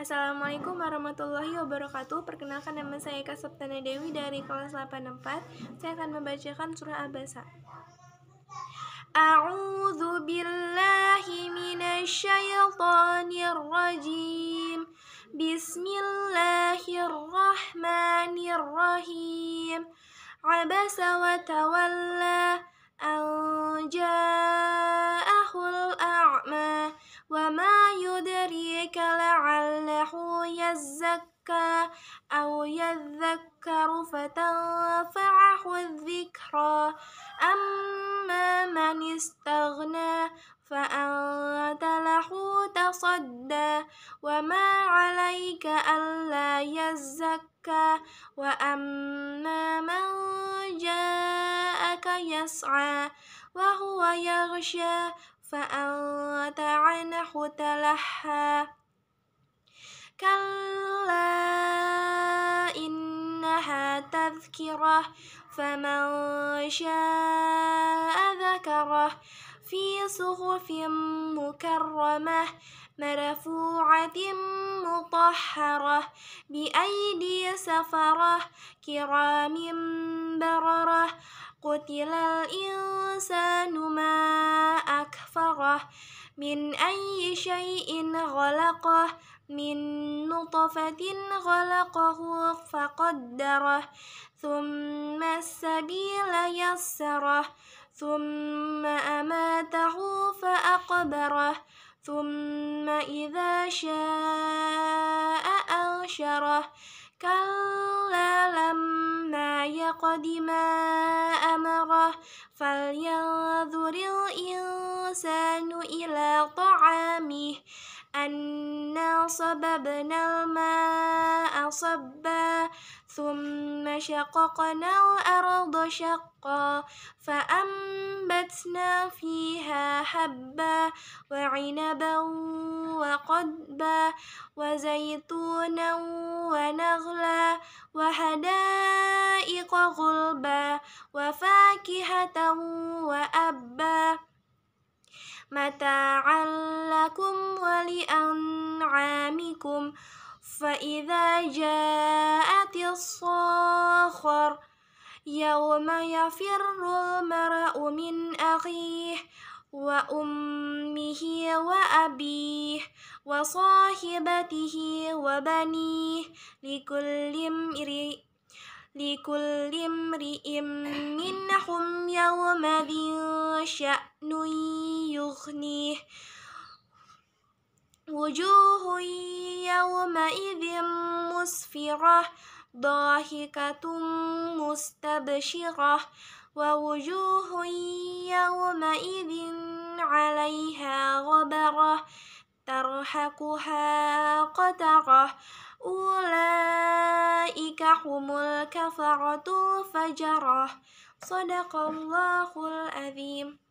Assalamualaikum warahmatullahi wabarakatuh. Perkenalkan nama saya Eka Septana Dewi dari kelas 84. Saya akan membacakan surah Abasa. A'udhu billahi minasyaitonir rajim. Bismillahirrahmanirrahim. Abasa wa tawalla an يزكى أو يذكر فتنفعه الذكرى أما من استغنى فأنت له تصدى وما عليك ألا يزكى وأما من جاءك يسعى وهو يغشى فأنت عنه تلحى كلا تذكره فمن شاء ذكره في صحف مكرمة مرفوعة مطهرة بأيدي سفرة كرام بررة قتل الإنسان ما أكفره من أي شيء خلقه من نطفة خلقه فقدره ثم السبيل يسره ثم أماته فأقبره ثم إذا شاء أنشره كلا لما يقدم ما أمره فلينظر الإنسان إلى طعامه أنا صببنا الماء صبا ثم شققنا الأرض شقا فأنبتنا فيها حبا وعنبا وقدبا وزيتونا ونغلا وحدائق غلبا وفاكهة وأبا متاعا لكم ولأنعامكم فإذا جاءت الصاخر يوم يفر المرء من أخيه وأمه وأبيه وصاحبته وبنيه لكل امرئ لكل امرئ منهم يومئذ شأن تغنيه وجوه يومئذ مسفرة ضاحكة مستبشرة ووجوه يومئذ عليها غبرة ترهقها قترة أولئك هم الكفرة الفجرة صدق الله العظيم